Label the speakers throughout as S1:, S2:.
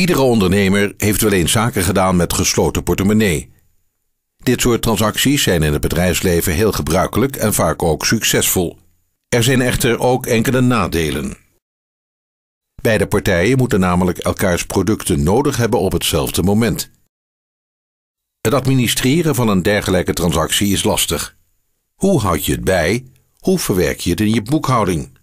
S1: Iedere ondernemer heeft wel eens zaken gedaan met gesloten portemonnee. Dit soort transacties zijn in het bedrijfsleven heel gebruikelijk en vaak ook succesvol. Er zijn echter ook enkele nadelen. Beide partijen moeten namelijk elkaars producten nodig hebben op hetzelfde moment. Het administreren van een dergelijke transactie is lastig. Hoe houd je het bij? Hoe verwerk je het in je boekhouding?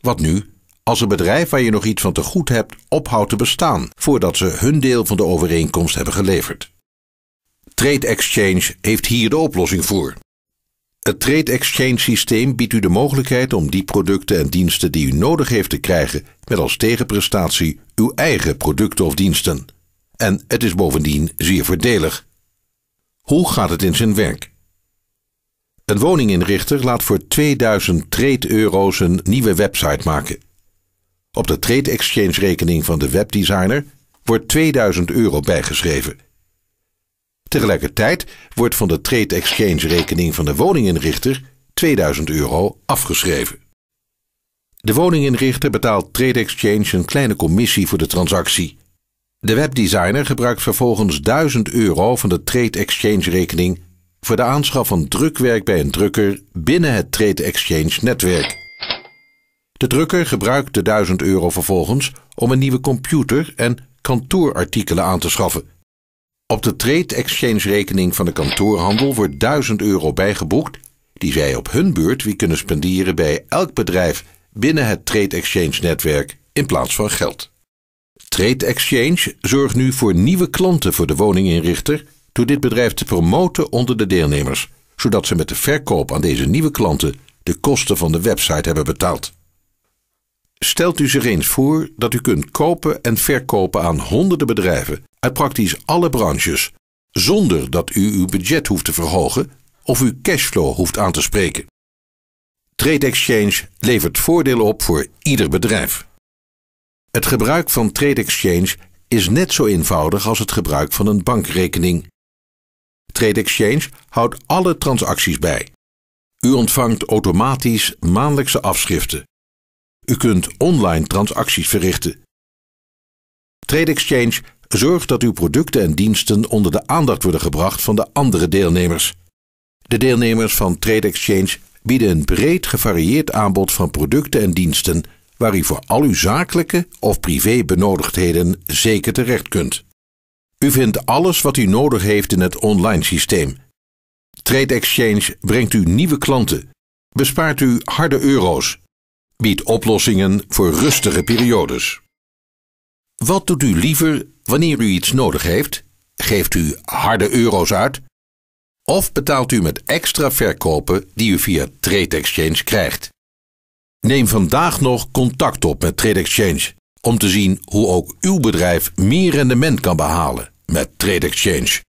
S1: Wat nu als een bedrijf waar je nog iets van te goed hebt ophoudt te bestaan voordat ze hun deel van de overeenkomst hebben geleverd. Trade Exchange heeft hier de oplossing voor. Het Trade Exchange systeem biedt u de mogelijkheid om die producten en diensten die u nodig heeft te krijgen met als tegenprestatie uw eigen producten of diensten. En het is bovendien zeer voordelig. Hoe gaat het in zijn werk? Een woninginrichter laat voor 2000 trade euro's een nieuwe website maken. Op de Trade Exchange rekening van de webdesigner wordt 2000 euro bijgeschreven. Tegelijkertijd wordt van de Trade Exchange rekening van de woninginrichter 2000 euro afgeschreven. De woninginrichter betaalt Trade Exchange een kleine commissie voor de transactie. De webdesigner gebruikt vervolgens 1000 euro van de Trade Exchange rekening voor de aanschaf van drukwerk bij een drukker binnen het Trade Exchange netwerk. De drukker gebruikt de 1000 euro vervolgens om een nieuwe computer en kantoorartikelen aan te schaffen. Op de trade exchange rekening van de kantoorhandel wordt 1000 euro bijgeboekt, die zij op hun beurt weer kunnen spenderen bij elk bedrijf binnen het trade exchange netwerk in plaats van geld. Trade Exchange zorgt nu voor nieuwe klanten voor de woninginrichter door dit bedrijf te promoten onder de deelnemers, zodat ze met de verkoop aan deze nieuwe klanten de kosten van de website hebben betaald. Stelt u zich eens voor dat u kunt kopen en verkopen aan honderden bedrijven uit praktisch alle branches, zonder dat u uw budget hoeft te verhogen of uw cashflow hoeft aan te spreken. Trade Exchange levert voordelen op voor ieder bedrijf. Het gebruik van Trade Exchange is net zo eenvoudig als het gebruik van een bankrekening. Trade Exchange houdt alle transacties bij. U ontvangt automatisch maandelijkse afschriften u kunt online transacties verrichten. Trade Exchange zorgt dat uw producten en diensten onder de aandacht worden gebracht van de andere deelnemers. De deelnemers van Trade Exchange bieden een breed gevarieerd aanbod van producten en diensten waar u voor al uw zakelijke of privébenodigdheden zeker terecht kunt. U vindt alles wat u nodig heeft in het online systeem. Trade Exchange brengt u nieuwe klanten, bespaart u harde euro's biedt oplossingen voor rustige periodes. Wat doet u liever wanneer u iets nodig heeft? Geeft u harde euro's uit? Of betaalt u met extra verkopen die u via Trade Exchange krijgt? Neem vandaag nog contact op met Trade Exchange om te zien hoe ook uw bedrijf meer rendement kan behalen met Trade Exchange.